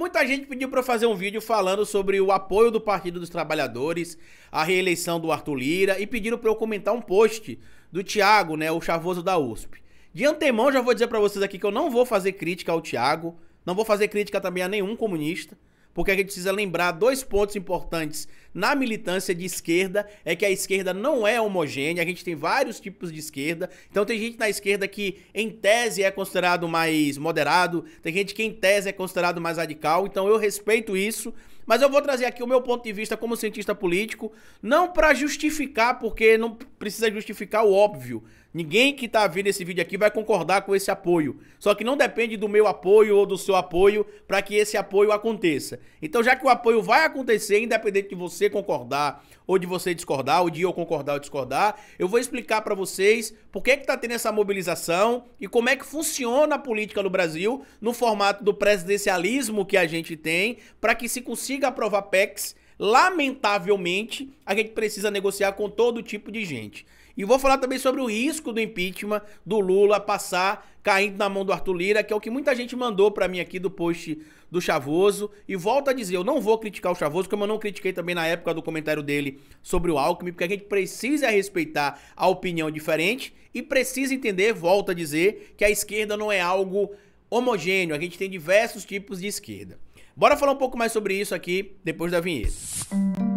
Muita gente pediu para fazer um vídeo falando sobre o apoio do Partido dos Trabalhadores, a reeleição do Arthur Lira e pediram para eu comentar um post do Thiago, né, o chavoso da USP. De antemão já vou dizer para vocês aqui que eu não vou fazer crítica ao Thiago, não vou fazer crítica também a nenhum comunista porque a gente precisa lembrar dois pontos importantes na militância de esquerda, é que a esquerda não é homogênea, a gente tem vários tipos de esquerda. Então tem gente na esquerda que em tese é considerado mais moderado, tem gente que em tese é considerado mais radical. Então eu respeito isso, mas eu vou trazer aqui o meu ponto de vista como cientista político, não para justificar, porque não precisa justificar o óbvio, Ninguém que está vendo esse vídeo aqui vai concordar com esse apoio. Só que não depende do meu apoio ou do seu apoio para que esse apoio aconteça. Então, já que o apoio vai acontecer, independente de você concordar ou de você discordar, ou de eu concordar ou discordar, eu vou explicar para vocês por que que tá tendo essa mobilização e como é que funciona a política no Brasil no formato do presidencialismo que a gente tem, para que se consiga aprovar PECs lamentavelmente, a gente precisa negociar com todo tipo de gente. E vou falar também sobre o risco do impeachment do Lula passar caindo na mão do Arthur Lira, que é o que muita gente mandou para mim aqui do post do Chavoso. E volto a dizer, eu não vou criticar o Chavoso, como eu não critiquei também na época do comentário dele sobre o Alckmin, porque a gente precisa respeitar a opinião diferente e precisa entender, volto a dizer, que a esquerda não é algo homogêneo, a gente tem diversos tipos de esquerda. Bora falar um pouco mais sobre isso aqui depois da vinheta. Música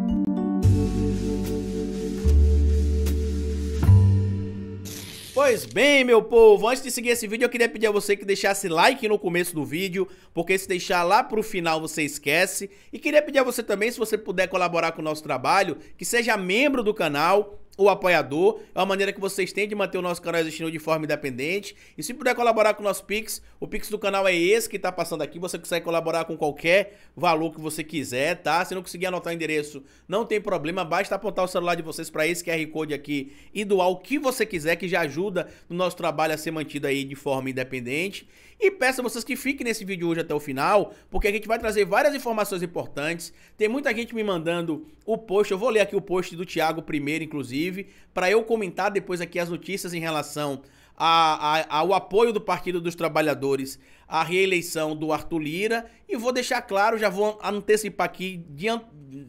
Pois bem, meu povo, antes de seguir esse vídeo, eu queria pedir a você que deixasse like no começo do vídeo, porque se deixar lá pro final você esquece. E queria pedir a você também, se você puder colaborar com o nosso trabalho, que seja membro do canal, o apoiador. É uma maneira que vocês têm de manter o nosso canal existindo de forma independente. E se puder colaborar com o nosso Pix, o Pix do canal é esse que está passando aqui. Você consegue colaborar com qualquer valor que você quiser, tá? Se não conseguir anotar o endereço, não tem problema. Basta apontar o celular de vocês para esse QR Code aqui e doar o que você quiser, que já ajuda no nosso trabalho a ser mantido aí de forma independente. E peço a vocês que fiquem nesse vídeo hoje até o final, porque a gente vai trazer várias informações importantes. Tem muita gente me mandando o post, eu vou ler aqui o post do Thiago primeiro, inclusive, para eu comentar depois aqui as notícias em relação a, a, ao apoio do Partido dos Trabalhadores à reeleição do Arthur Lira. E vou deixar claro, já vou antecipar aqui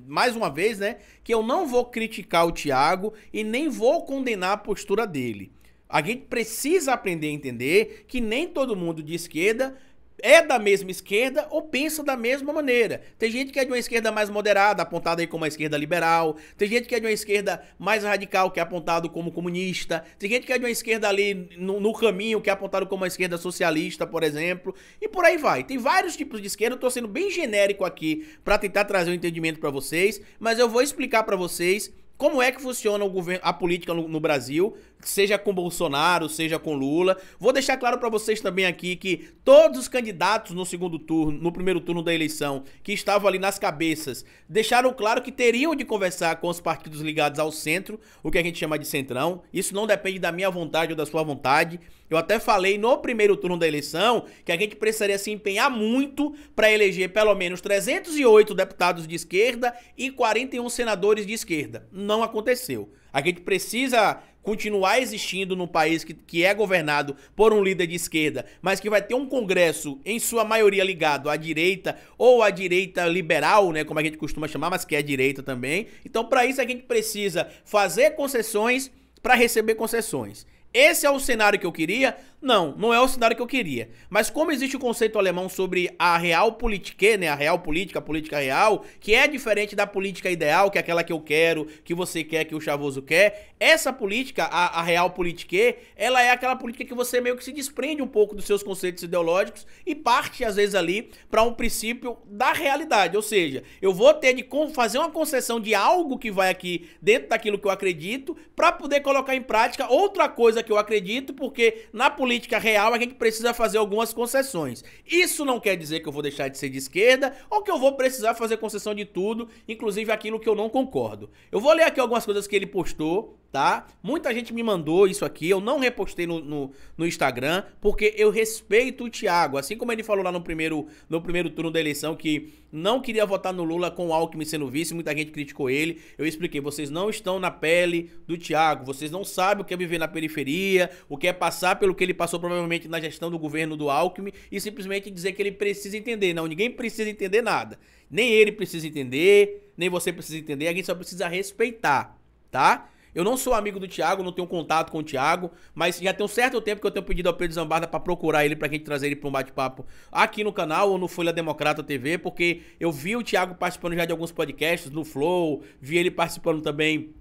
mais uma vez, né? Que eu não vou criticar o Thiago e nem vou condenar a postura dele. A gente precisa aprender a entender que nem todo mundo de esquerda é da mesma esquerda ou pensa da mesma maneira. Tem gente que é de uma esquerda mais moderada, apontada aí como a esquerda liberal. Tem gente que é de uma esquerda mais radical, que é apontado como comunista. Tem gente que é de uma esquerda ali no, no caminho, que é apontado como a esquerda socialista, por exemplo. E por aí vai. Tem vários tipos de esquerda. Eu tô sendo bem genérico aqui para tentar trazer um entendimento para vocês, mas eu vou explicar para vocês como é que funciona o governo, a política no, no Brasil seja com Bolsonaro, seja com Lula. Vou deixar claro para vocês também aqui que todos os candidatos no segundo turno, no primeiro turno da eleição, que estavam ali nas cabeças, deixaram claro que teriam de conversar com os partidos ligados ao centro, o que a gente chama de centrão. Isso não depende da minha vontade ou da sua vontade. Eu até falei no primeiro turno da eleição que a gente precisaria se empenhar muito para eleger pelo menos 308 deputados de esquerda e 41 senadores de esquerda. Não aconteceu. A gente precisa continuar existindo num país que, que é governado por um líder de esquerda, mas que vai ter um Congresso, em sua maioria, ligado à direita ou à direita liberal, né, como a gente costuma chamar, mas que é direita também. Então, para isso, a gente precisa fazer concessões para receber concessões. Esse é o cenário que eu queria. Não, não é o cenário que eu queria. Mas como existe o conceito alemão sobre a real politique, né? A real política, a política real, que é diferente da política ideal, que é aquela que eu quero, que você quer, que o Chavoso quer. Essa política, a, a real politique, ela é aquela política que você meio que se desprende um pouco dos seus conceitos ideológicos e parte, às vezes, ali para um princípio da realidade. Ou seja, eu vou ter de fazer uma concessão de algo que vai aqui dentro daquilo que eu acredito para poder colocar em prática outra coisa que eu acredito, porque na política política real a gente precisa fazer algumas concessões. Isso não quer dizer que eu vou deixar de ser de esquerda ou que eu vou precisar fazer concessão de tudo, inclusive aquilo que eu não concordo. Eu vou ler aqui algumas coisas que ele postou tá? Muita gente me mandou isso aqui, eu não repostei no, no, no, Instagram, porque eu respeito o Thiago. Assim como ele falou lá no primeiro, no primeiro turno da eleição que não queria votar no Lula com o Alckmin sendo vice, muita gente criticou ele. Eu expliquei, vocês não estão na pele do Thiago, vocês não sabem o que é viver na periferia, o que é passar pelo que ele passou provavelmente na gestão do governo do Alckmin e simplesmente dizer que ele precisa entender. Não, ninguém precisa entender nada. Nem ele precisa entender, nem você precisa entender, a gente só precisa respeitar, tá? Eu não sou amigo do Thiago, não tenho contato com o Thiago, mas já tem um certo tempo que eu tenho pedido ao Pedro Zambarda para procurar ele, pra gente trazer ele pra um bate-papo aqui no canal ou no Folha Democrata TV, porque eu vi o Thiago participando já de alguns podcasts, no Flow, vi ele participando também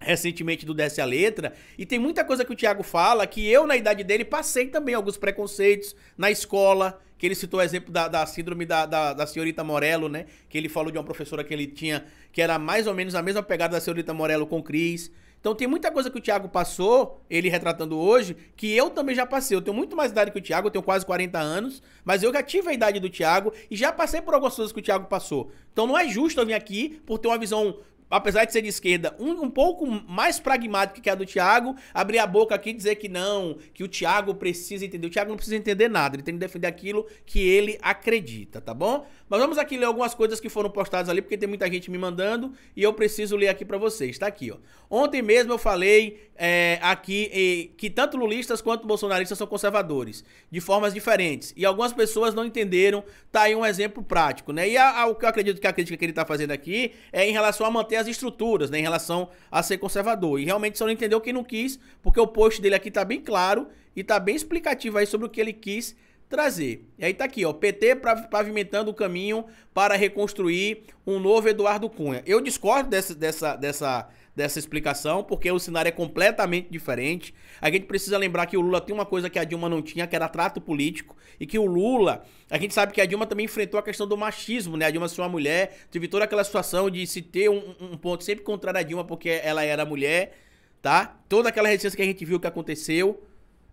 recentemente do Desce a Letra, e tem muita coisa que o Thiago fala que eu, na idade dele, passei também alguns preconceitos na escola, que ele citou o exemplo da, da síndrome da, da, da, senhorita Morello, né? Que ele falou de uma professora que ele tinha, que era mais ou menos a mesma pegada da senhorita Morello com o Cris. Então tem muita coisa que o Thiago passou, ele retratando hoje, que eu também já passei. Eu tenho muito mais idade que o Thiago, eu tenho quase 40 anos, mas eu já tive a idade do Thiago e já passei por algumas coisas que o Thiago passou. Então não é justo eu vir aqui por ter uma visão apesar de ser de esquerda, um, um pouco mais pragmático que a do Thiago, abrir a boca aqui e dizer que não, que o Thiago precisa entender. O Thiago não precisa entender nada, ele tem que defender aquilo que ele acredita, tá bom? Mas vamos aqui ler algumas coisas que foram postadas ali, porque tem muita gente me mandando e eu preciso ler aqui para vocês. Tá aqui, ó. Ontem mesmo eu falei é, aqui que tanto lulistas quanto bolsonaristas são conservadores, de formas diferentes. E algumas pessoas não entenderam. Tá aí um exemplo prático, né? E a, a, o que eu acredito que a crítica que ele tá fazendo aqui é em relação a manter as estruturas, né? Em relação a ser conservador. E realmente só não entendeu quem não quis, porque o post dele aqui tá bem claro e tá bem explicativo aí sobre o que ele quis trazer. E aí tá aqui, ó, PT pavimentando o caminho para reconstruir um novo Eduardo Cunha. Eu discordo dessa, dessa, dessa, dessa explicação, porque o cenário é completamente diferente. A gente precisa lembrar que o Lula tem uma coisa que a Dilma não tinha, que era trato político, e que o Lula, a gente sabe que a Dilma também enfrentou a questão do machismo, né? A Dilma ser uma mulher, teve toda aquela situação de se ter um, um ponto sempre contrário a Dilma porque ela era mulher, tá? Toda aquela resistência que a gente viu que aconteceu.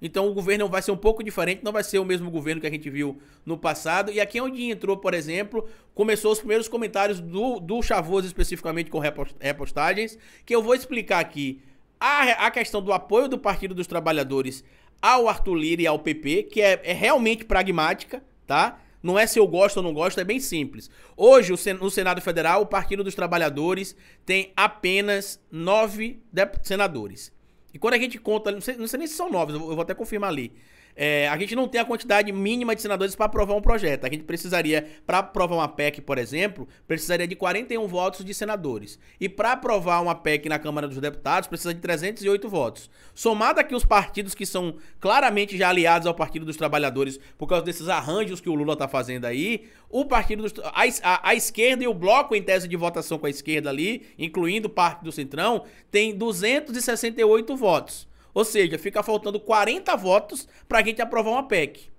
Então o governo vai ser um pouco diferente, não vai ser o mesmo governo que a gente viu no passado. E aqui é onde entrou, por exemplo, começou os primeiros comentários do, do Chavoso especificamente com repostagens, que eu vou explicar aqui a, a questão do apoio do Partido dos Trabalhadores ao Arthur Lira e ao PP, que é, é realmente pragmática, tá? Não é se eu gosto ou não gosto, é bem simples. Hoje, no Senado Federal, o Partido dos Trabalhadores tem apenas nove senadores. E quando a gente conta, não sei, não sei nem se são novos, eu vou até confirmar ali. É, a gente não tem a quantidade mínima de senadores para aprovar um projeto. A gente precisaria, para aprovar uma PEC, por exemplo, precisaria de 41 votos de senadores. E para aprovar uma PEC na Câmara dos Deputados, precisa de 308 votos. Somado aqui os partidos que são claramente já aliados ao Partido dos Trabalhadores por causa desses arranjos que o Lula está fazendo aí, o Partido dos, a, a, a, esquerda e o bloco em tese de votação com a esquerda ali, incluindo parte do Centrão, tem 268 votos. Ou seja, fica faltando 40 votos para a gente aprovar uma PEC.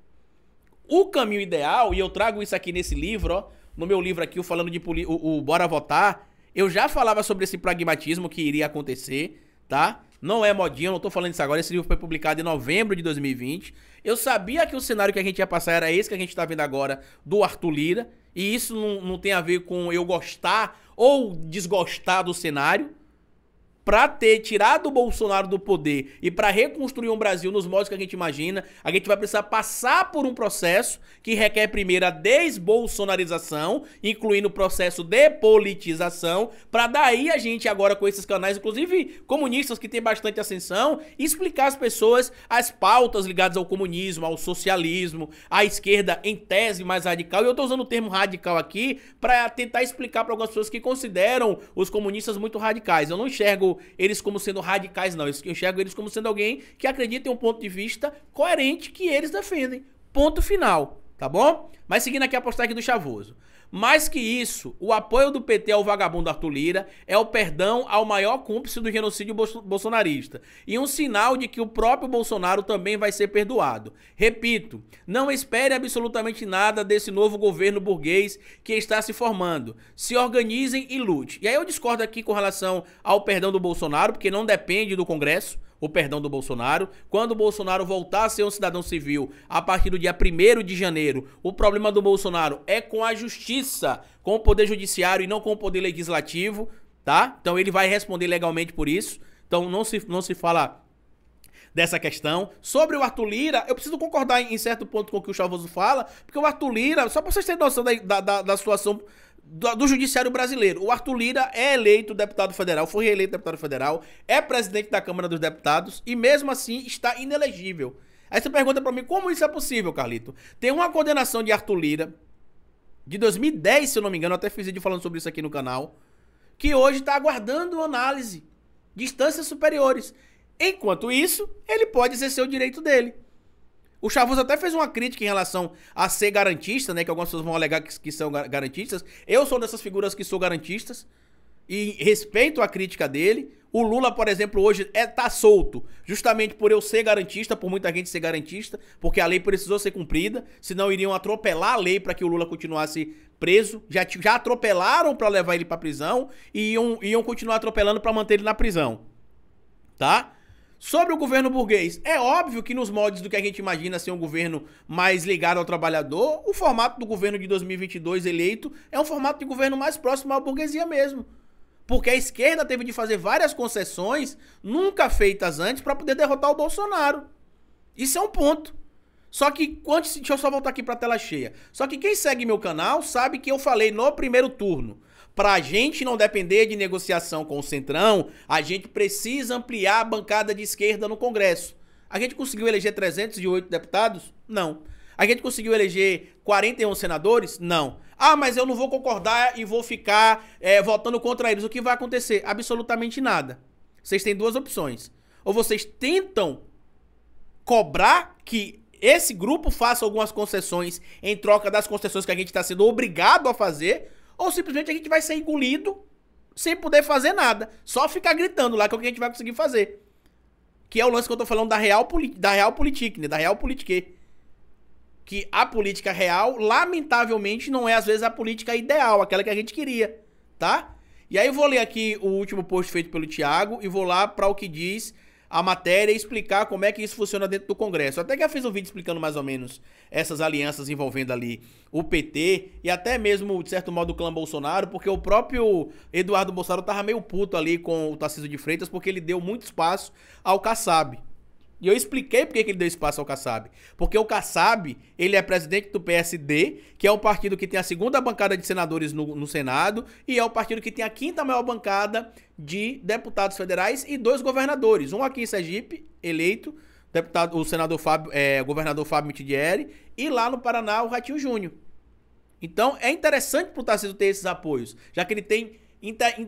O caminho ideal, e eu trago isso aqui nesse livro, ó, no meu livro aqui, o falando de o, o Bora Votar, eu já falava sobre esse pragmatismo que iria acontecer, tá? Não é modinha, eu não tô falando isso agora. Esse livro foi publicado em novembro de 2020. Eu sabia que o cenário que a gente ia passar era esse que a gente tá vendo agora do Arthur Lira. E isso não, não tem a ver com eu gostar ou desgostar do cenário para ter tirado o Bolsonaro do poder e para reconstruir um Brasil nos modos que a gente imagina, a gente vai precisar passar por um processo que requer primeiro a desbolsonarização, incluindo o processo de politização, para daí a gente agora com esses canais, inclusive comunistas que tem bastante ascensão, explicar às pessoas as pautas ligadas ao comunismo, ao socialismo, à esquerda em tese mais radical. E eu estou usando o termo radical aqui para tentar explicar para algumas pessoas que consideram os comunistas muito radicais. Eu não enxergo eles como sendo radicais, não. Eu enxergo eles como sendo alguém que acredita em um ponto de vista coerente que eles defendem. Ponto final, tá bom? Mas seguindo aqui a postagem do Chavoso. Mais que isso, o apoio do PT ao vagabundo Arthur Lira é o perdão ao maior cúmplice do genocídio bolsonarista e um sinal de que o próprio Bolsonaro também vai ser perdoado. Repito, não espere absolutamente nada desse novo governo burguês que está se formando. Se organizem e lute. E aí eu discordo aqui com relação ao perdão do Bolsonaro, porque não depende do Congresso o perdão do Bolsonaro. Quando o Bolsonaro voltar a ser um cidadão civil a partir do dia 1 de janeiro, o problema do Bolsonaro é com a justiça, com o poder judiciário e não com o poder legislativo, tá? Então ele vai responder legalmente por isso. Então não se, não se fala dessa questão. Sobre o Arthur Lira, eu preciso concordar em certo ponto com o que o Chavoso fala, porque o Arthur Lira, só pra vocês terem noção da, da, da situação do, do, Judiciário Brasileiro. O Arthur Lira é eleito deputado federal, foi reeleito deputado federal, é presidente da Câmara dos Deputados e mesmo assim está inelegível. Aí você pergunta para mim como isso é possível, Carlito. Tem uma condenação de Arthur Lira de 2010, se eu não me engano, eu até fiz vídeo falando sobre isso aqui no canal, que hoje está aguardando análise de instâncias superiores. Enquanto isso, ele pode exercer o direito dele. O Chavuz até fez uma crítica em relação a ser garantista, né? Que algumas pessoas vão alegar que, que são garantistas. Eu sou dessas figuras que sou garantistas e respeito a crítica dele. O Lula, por exemplo, hoje é tá solto, justamente por eu ser garantista, por muita gente ser garantista, porque a lei precisou ser cumprida, senão iriam atropelar a lei para que o Lula continuasse preso. Já, já atropelaram para levar ele para prisão e iam, iam continuar atropelando para manter ele na prisão. Tá? Sobre o governo burguês, é óbvio que nos moldes do que a gente imagina ser um governo mais ligado ao trabalhador, o formato do governo de 2022 eleito é um formato de governo mais próximo à burguesia mesmo. Porque a esquerda teve de fazer várias concessões, nunca feitas antes, para poder derrotar o Bolsonaro. Isso é um ponto. Só que, antes, deixa eu só voltar aqui para a tela cheia. Só que quem segue meu canal sabe que eu falei no primeiro turno para a gente não depender de negociação com o Centrão, a gente precisa ampliar a bancada de esquerda no Congresso. A gente conseguiu eleger 308 deputados? Não. A gente conseguiu eleger 41 senadores? Não. Ah, mas eu não vou concordar e vou ficar é, votando contra eles. O que vai acontecer? Absolutamente nada. Vocês têm duas opções. Ou vocês tentam cobrar que esse grupo faça algumas concessões em troca das concessões que a gente está sendo obrigado a fazer, ou simplesmente a gente vai ser engolido sem poder fazer nada. Só ficar gritando lá que é o que a gente vai conseguir fazer. Que é o lance que eu tô falando da real, da real politique, né? Da real politique. Que a política real, lamentavelmente, não é às vezes a política ideal, aquela que a gente queria, tá? E aí eu vou ler aqui o último post feito pelo Tiago e vou lá para o que diz a matéria e explicar como é que isso funciona dentro do Congresso. Até que eu fiz um vídeo explicando mais ou menos essas alianças envolvendo ali o PT e até mesmo, de certo modo, o clã Bolsonaro, porque o próprio Eduardo Bolsonaro tava meio puto ali com o Tarcísio de Freitas, porque ele deu muito espaço ao Kassab. E eu expliquei por que ele deu espaço ao Kassab. Porque o Kassab, ele é presidente do PSD, que é o partido que tem a segunda bancada de senadores no, no Senado, e é o partido que tem a quinta maior bancada de deputados federais e dois governadores. Um aqui em Sergipe, eleito, deputado, o senador Fábio, é, governador Fábio Mitidieri, e lá no Paraná, o Ratinho Júnior. Então, é interessante pro Tarcísio ter esses apoios, já que ele tem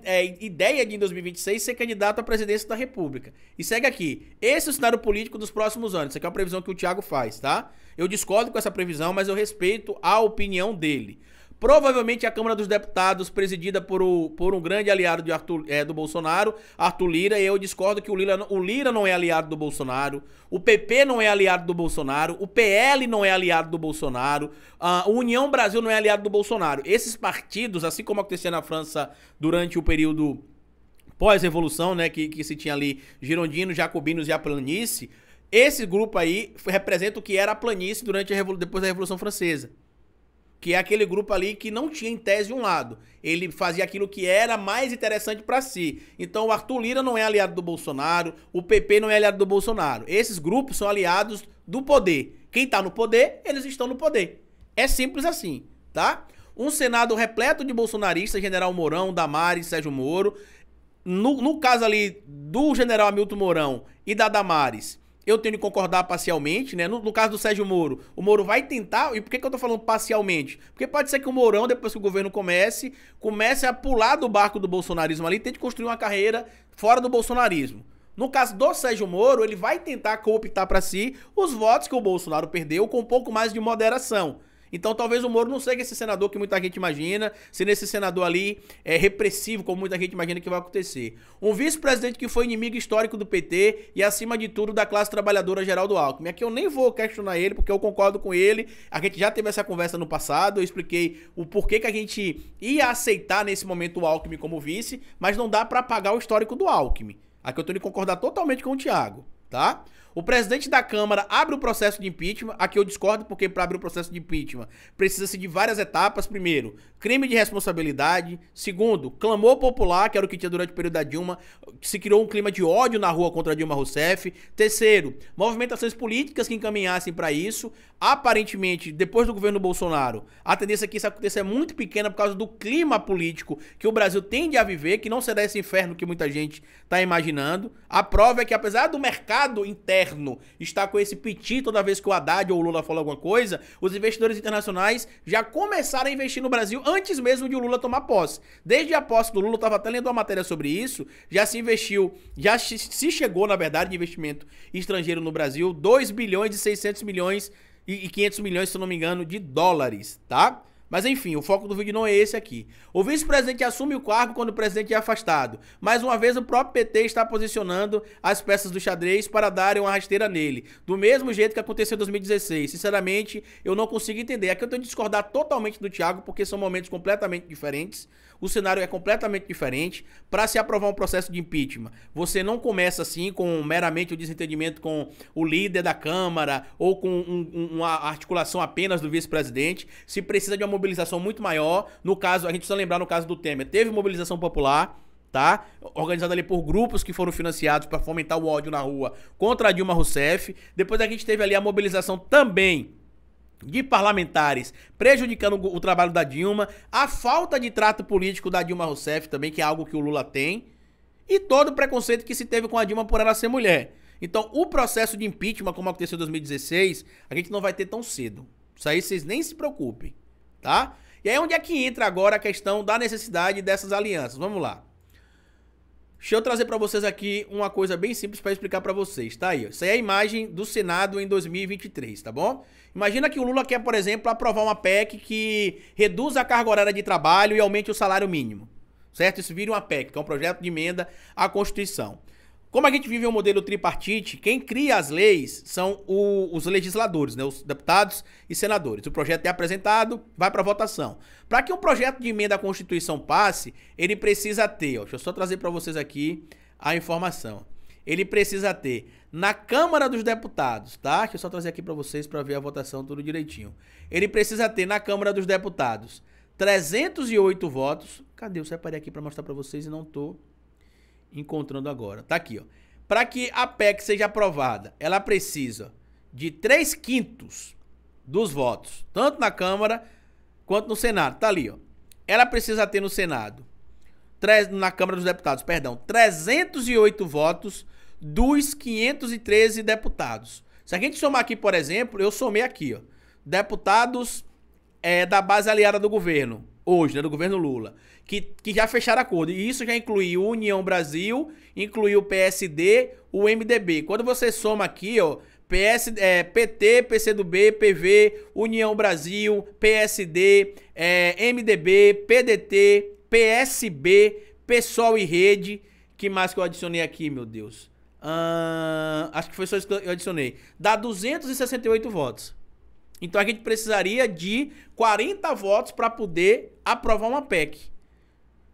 é, ideia de, em 2026, ser candidato à presidência da República. E segue aqui. Esse é o cenário político dos próximos anos. Isso aqui é uma previsão que o Thiago faz, tá? Eu discordo com essa previsão, mas eu respeito a opinião dele. Provavelmente a Câmara dos Deputados, presidida por, o, por um grande aliado de Arthur, é, do Bolsonaro, Arthur Lira, e eu discordo que o Lira, o Lira não é aliado do Bolsonaro, o PP não é aliado do Bolsonaro, o PL não é aliado do Bolsonaro, a União Brasil não é aliado do Bolsonaro. Esses partidos, assim como acontecia na França durante o período pós-revolução, né, que, que se tinha ali girondinos, jacobinos e a planície, esse grupo aí representa o que era a planície durante a depois da Revolução Francesa que é aquele grupo ali que não tinha em tese um lado. Ele fazia aquilo que era mais interessante para si. Então o Arthur Lira não é aliado do Bolsonaro, o PP não é aliado do Bolsonaro. Esses grupos são aliados do poder. Quem tá no poder, eles estão no poder. É simples assim, tá? Um Senado repleto de bolsonaristas, General Mourão, Damares, Sérgio Moro. No, no caso ali do General Hamilton Mourão e da Damares, eu tenho que concordar parcialmente, né? No, no, caso do Sérgio Moro, o Moro vai tentar. E por que, que eu tô falando parcialmente? Porque pode ser que o Mourão, depois que o governo comece, comece a pular do barco do bolsonarismo ali, tente construir uma carreira fora do bolsonarismo. No caso do Sérgio Moro, ele vai tentar cooptar para si os votos que o Bolsonaro perdeu com um pouco mais de moderação. Então talvez o Moro não seja esse senador que muita gente imagina, se nesse senador ali é, repressivo, como muita gente imagina que vai acontecer. Um vice-presidente que foi inimigo histórico do PT e, acima de tudo, da classe trabalhadora Geraldo Alckmin. Aqui eu nem vou questionar ele, porque eu concordo com ele. A gente já teve essa conversa no passado, eu expliquei o porquê que a gente ia aceitar nesse momento o Alckmin como vice, mas não dá para apagar o histórico do Alckmin. Aqui eu tenho que concordar totalmente com o Thiago tá? O presidente da Câmara abre o processo de impeachment. Aqui eu discordo porque para abrir o processo de impeachment precisa-se de várias etapas. Primeiro, crime de responsabilidade. Segundo, clamor popular, que era o que tinha durante o período da Dilma, se criou um clima de ódio na rua contra Dilma Rousseff. Terceiro, movimentações políticas que encaminhassem para isso. Aparentemente, depois do governo Bolsonaro, a tendência é que isso aconteça é muito pequena por causa do clima político que o Brasil tende a viver, que não será esse inferno que muita gente está imaginando. A prova é que apesar do mercado mercado interno está com esse piti toda vez que o Haddad ou o Lula fala alguma coisa, os investidores internacionais já começaram a investir no Brasil antes mesmo de o Lula tomar posse. Desde a posse do Lula, estava até lendo uma matéria sobre isso, já se investiu, já se chegou, na verdade, de investimento estrangeiro no Brasil, 2 bilhões e 600 milhões e 500 milhões, se não me engano, de dólares, tá? Mas enfim, o foco do vídeo não é esse aqui. O vice-presidente assume o cargo quando o presidente é afastado. Mais uma vez, o próprio PT está posicionando as peças do xadrez para darem uma rasteira nele. Do mesmo jeito que aconteceu em 2016. Sinceramente, eu não consigo entender. Aqui eu tenho que discordar totalmente do Thiago, porque são momentos completamente diferentes o cenário é completamente diferente. Para se aprovar um processo de impeachment, você não começa assim com meramente o desentendimento com o líder da Câmara ou com um, uma articulação apenas do vice-presidente. Se precisa de uma mobilização muito maior. No caso, a gente precisa lembrar no caso do Temer, teve mobilização popular tá? Organizada ali por grupos que foram financiados para fomentar o ódio na rua contra a Dilma Rousseff. Depois a gente teve ali a mobilização também de parlamentares prejudicando o trabalho da Dilma, a falta de trato político da Dilma Rousseff também, que é algo que o Lula tem, e todo o preconceito que se teve com a Dilma por ela ser mulher. Então, o processo de impeachment, como aconteceu em 2016, a gente não vai ter tão cedo. Isso aí vocês nem se preocupem, tá? E aí é onde é que entra agora a questão da necessidade dessas alianças? Vamos lá. Deixa eu trazer para vocês aqui uma coisa bem simples para explicar para vocês, tá aí? Isso aí é a imagem do Senado em 2023, tá bom? Imagina que o Lula quer, por exemplo, aprovar uma PEC que reduza a carga horária de trabalho e aumente o salário mínimo, certo? Isso vira uma PEC, que é um projeto de emenda à Constituição. Como a gente vive um modelo tripartite, quem cria as leis são o, os legisladores, né, os deputados e senadores. O projeto é apresentado, vai para votação. Para que um projeto de emenda à Constituição passe, ele precisa ter, ó, deixa eu só trazer para vocês aqui a informação. Ele precisa ter na Câmara dos Deputados, tá? Deixa eu só trazer aqui para vocês para ver a votação tudo direitinho. Ele precisa ter na Câmara dos Deputados 308 votos. Cadê? Eu separei aqui para mostrar para vocês e não tô encontrando agora. Tá aqui, ó. Para que a PEC seja aprovada, ela precisa de 3 quintos dos votos, tanto na Câmara quanto no Senado. Tá ali, ó. Ela precisa ter no Senado, na Câmara dos Deputados, perdão, 308 votos dos 513 deputados. Se a gente somar aqui, por exemplo, eu somei aqui, ó, deputados é, da base aliada do governo, hoje, né, do governo Lula, que, que já fecharam acordo. E isso já incluiu União Brasil, incluiu o PSD, o MDB. Quando você soma aqui, ó, PS, é, PT, PCdoB, PV, União Brasil, PSD, é, MDB, PDT, PSB, Pessoal e Rede. Que mais que eu adicionei aqui, meu Deus? acho que foi só isso que eu adicionei. Dá 268 votos. Então a gente precisaria de 40 votos para poder aprovar uma PEC.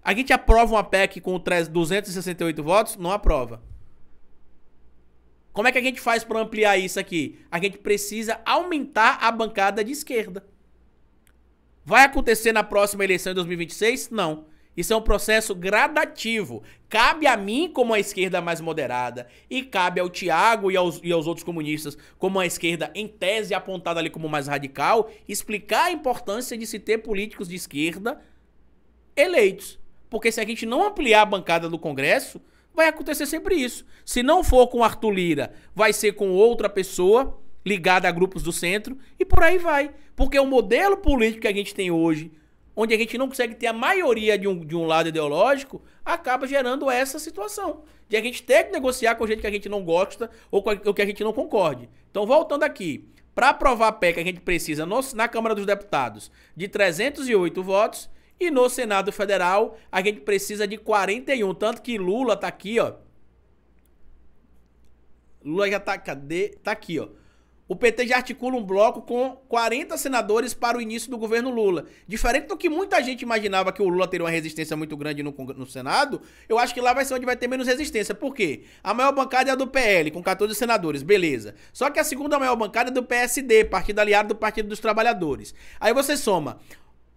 A gente aprova uma PEC com 268 votos? Não aprova. Como é que a gente faz para ampliar isso aqui? A gente precisa aumentar a bancada de esquerda. Vai acontecer na próxima eleição em 2026? Não. Isso é um processo gradativo. Cabe a mim, como a esquerda mais moderada, e cabe ao Tiago e aos, e aos outros comunistas, como a esquerda em tese apontada ali como mais radical, explicar a importância de se ter políticos de esquerda eleitos. Porque se a gente não ampliar a bancada do Congresso, vai acontecer sempre isso. Se não for com Arthur Lira, vai ser com outra pessoa ligada a grupos do centro e por aí vai. Porque o modelo político que a gente tem hoje onde a gente não consegue ter a maioria de um, de um lado ideológico, acaba gerando essa situação. De a gente ter que negociar com gente que a gente não gosta ou com o que a gente não concorde. Então, voltando aqui, para aprovar a PEC, a gente precisa, no, na Câmara dos Deputados, de 308 votos e no Senado Federal, a gente precisa de 41. Tanto que Lula tá aqui, ó. Lula já tá. Cadê? Tá aqui, ó o PT já articula um bloco com 40 senadores para o início do governo Lula. Diferente do que muita gente imaginava que o Lula teria uma resistência muito grande no, no, Senado, eu acho que lá vai ser onde vai ter menos resistência. Por quê? A maior bancada é a do PL, com 14 senadores, beleza. Só que a segunda maior bancada é do PSD, partido aliado do Partido dos Trabalhadores. Aí você soma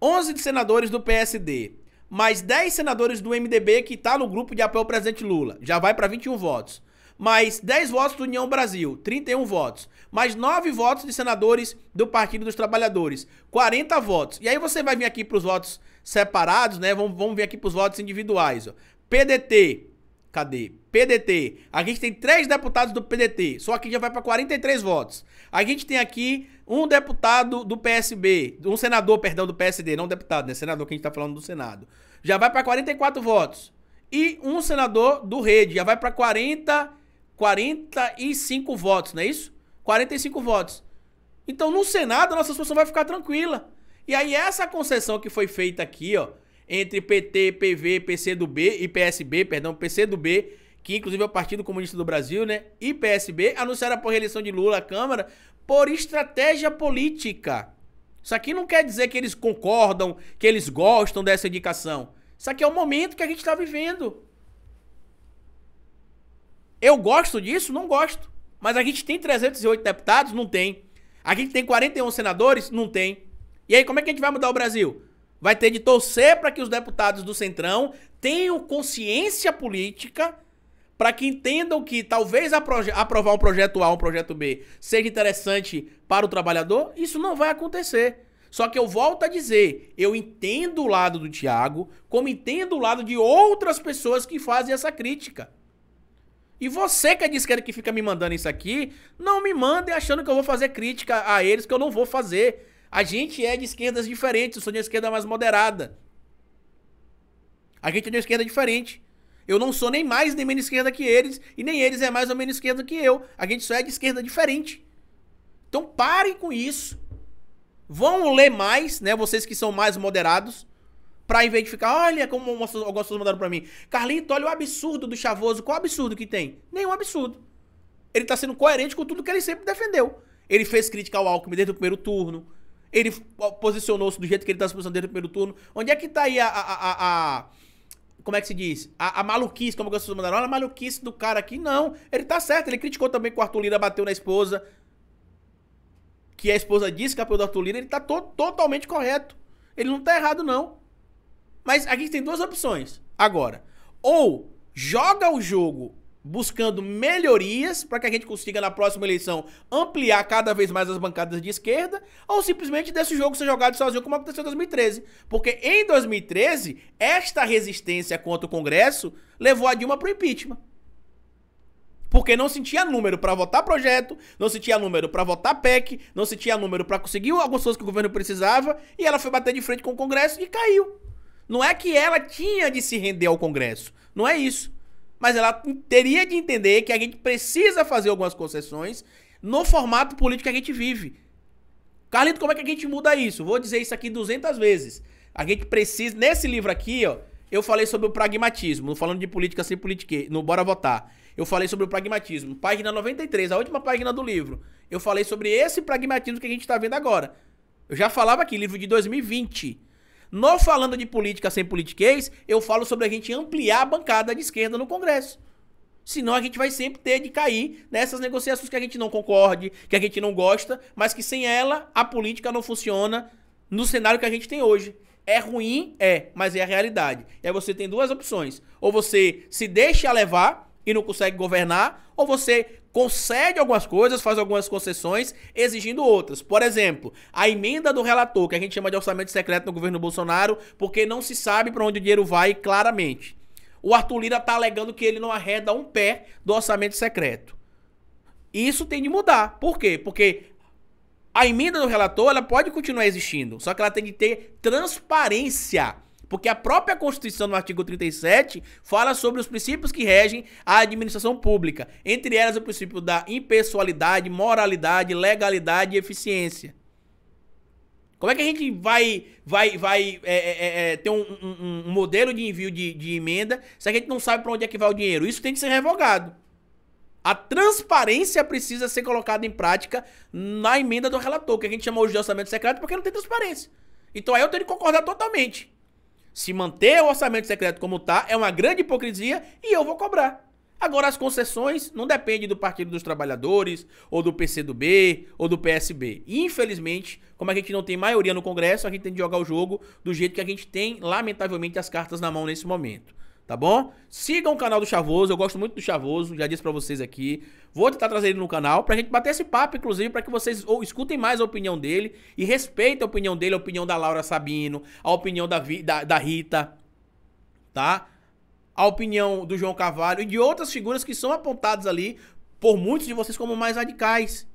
11 senadores do PSD, mais 10 senadores do MDB que está no grupo de apoio ao presidente Lula. Já vai para 21 votos mais 10 votos do União Brasil, 31 votos, mais 9 votos de senadores do Partido dos Trabalhadores, 40 votos. E aí você vai vir aqui para os votos separados, né? Vamos, vamos vir aqui para os votos individuais. Ó. PDT, cadê? PDT. a gente tem três deputados do PDT, só que já vai para 43 votos. A gente tem aqui um deputado do PSB, um senador, perdão, do PSD, não deputado, né? Senador que a gente está falando do Senado. Já vai para 44 votos. E um senador do Rede, já vai para 40 45 votos, não é isso? 45 votos. Então, no Senado, a nossa situação vai ficar tranquila. E aí, essa concessão que foi feita aqui, ó, entre PT, PV, PCdoB e PSB, perdão, PCdoB, que inclusive é o Partido Comunista do Brasil, né? E PSB, anunciaram a reeleição de Lula à Câmara por estratégia política. Isso aqui não quer dizer que eles concordam, que eles gostam dessa indicação. Isso aqui é o momento que a gente está vivendo. Eu gosto disso? Não gosto. Mas a gente tem 308 deputados? Não tem. A gente tem 41 senadores? Não tem. E aí, como é que a gente vai mudar o Brasil? Vai ter de torcer para que os deputados do Centrão tenham consciência política para que entendam que talvez aprovar um projeto A um projeto B seja interessante para o trabalhador, isso não vai acontecer. Só que eu volto a dizer, eu entendo o lado do Tiago, como entendo o lado de outras pessoas que fazem essa crítica. E você que é de esquerda que fica me mandando isso aqui, não me mandem achando que eu vou fazer crítica a eles, que eu não vou fazer. A gente é de esquerdas diferentes, eu sou de esquerda mais moderada. A gente é de esquerda diferente. Eu não sou nem mais nem menos esquerda que eles, e nem eles é mais ou menos esquerda que eu. A gente só é de esquerda diferente. Então parem com isso. Vão ler mais, né? Vocês que são mais moderados. Pra em vez de ficar, olha como algumas pessoas mandaram pra mim. Carlito, olha o absurdo do Chavoso. Qual absurdo que tem? Nenhum absurdo. Ele tá sendo coerente com tudo que ele sempre defendeu. Ele fez crítica ao Alckmin desde o primeiro turno. Ele posicionou-se do jeito que ele tá se posicionando desde o primeiro turno. Onde é que tá aí a... a, a, a como é que se diz? A, a maluquice, como vocês mandaram, olha a maluquice do cara aqui. Não, ele tá certo. Ele criticou também que o Arthur Lira bateu na esposa. Que a esposa disse que apoiou do Arthur Lira. Ele tá to totalmente correto. Ele não tá errado, não. Mas aqui tem duas opções agora. Ou joga o jogo buscando melhorias para que a gente consiga na próxima eleição ampliar cada vez mais as bancadas de esquerda, ou simplesmente desse jogo ser jogado sozinho como aconteceu em 2013. Porque em 2013, esta resistência contra o Congresso levou a Dilma para o impeachment. Porque não se tinha número para votar projeto, não se tinha número para votar PEC, não se tinha número para conseguir algumas coisas que o governo precisava, e ela foi bater de frente com o Congresso e caiu. Não é que ela tinha de se render ao Congresso. Não é isso. Mas ela teria de entender que a gente precisa fazer algumas concessões no formato político que a gente vive. Carlito, como é que a gente muda isso? Vou dizer isso aqui 200 vezes. A gente precisa. Nesse livro aqui, ó, eu falei sobre o pragmatismo, falando de política sem política, no Bora Votar. Eu falei sobre o pragmatismo. Página 93, a última página do livro. Eu falei sobre esse pragmatismo que a gente está vendo agora. Eu já falava aqui, livro de 2020. No Falando de Política Sem Politiquês, eu falo sobre a gente ampliar a bancada de esquerda no Congresso. Senão a gente vai sempre ter de cair nessas negociações que a gente não concorde, que a gente não gosta, mas que sem ela a política não funciona no cenário que a gente tem hoje. É ruim? É, mas é a realidade. E aí você tem duas opções. Ou você se deixa levar e não consegue governar, ou você concede algumas coisas, faz algumas concessões, exigindo outras. Por exemplo, a emenda do relator, que a gente chama de orçamento secreto no governo Bolsonaro, porque não se sabe para onde o dinheiro vai claramente. O Arthur Lira está alegando que ele não arreda um pé do orçamento secreto. Isso tem de mudar. Por quê? Porque a emenda do relator ela pode continuar existindo, só que ela tem de ter transparência porque a própria Constituição, no artigo 37, fala sobre os princípios que regem a administração pública, entre elas o princípio da impessoalidade, moralidade, legalidade e eficiência. Como é que a gente vai, vai, vai é, é, é, é ter um, um, um, modelo de envio de, de emenda se a gente não sabe para onde é que vai o dinheiro? Isso tem que ser revogado. A transparência precisa ser colocada em prática na emenda do relator, que a gente chama hoje de orçamento secreto, porque não tem transparência. Então aí eu tenho que concordar totalmente. Se manter o orçamento secreto como está é uma grande hipocrisia e eu vou cobrar. Agora, as concessões não dependem do Partido dos Trabalhadores, ou do PCdoB, ou do PSB. Infelizmente, como a gente não tem maioria no Congresso, a gente tem de jogar o jogo do jeito que a gente tem, lamentavelmente, as cartas na mão nesse momento tá bom? Sigam o canal do Chavoso, eu gosto muito do Chavoso, já disse para vocês aqui. Vou tentar trazer ele no canal pra gente bater esse papo, inclusive, para que vocês ou, escutem mais a opinião dele e respeitem a opinião dele, a opinião da Laura Sabino, a opinião da, Vi, da, da Rita, tá? A opinião do João Carvalho e de outras figuras que são apontadas ali por muitos de vocês como mais radicais.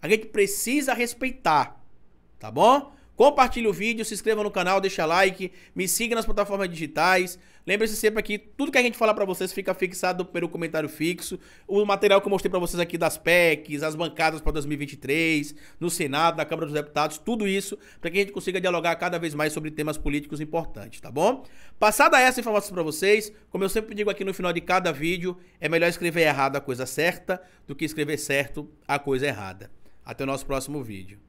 A gente precisa respeitar, tá bom? Compartilhe o vídeo, se inscreva no canal, deixa like, me siga nas plataformas digitais. Lembre-se sempre que tudo que a gente falar para vocês fica fixado pelo comentário fixo. O material que eu mostrei para vocês aqui das PECs, as bancadas para 2023, no Senado, na Câmara dos Deputados, tudo isso para que a gente consiga dialogar cada vez mais sobre temas políticos importantes, tá bom? Passada essa informação para vocês, como eu sempre digo aqui no final de cada vídeo, é melhor escrever errado a coisa certa do que escrever certo a coisa errada. Até o nosso próximo vídeo.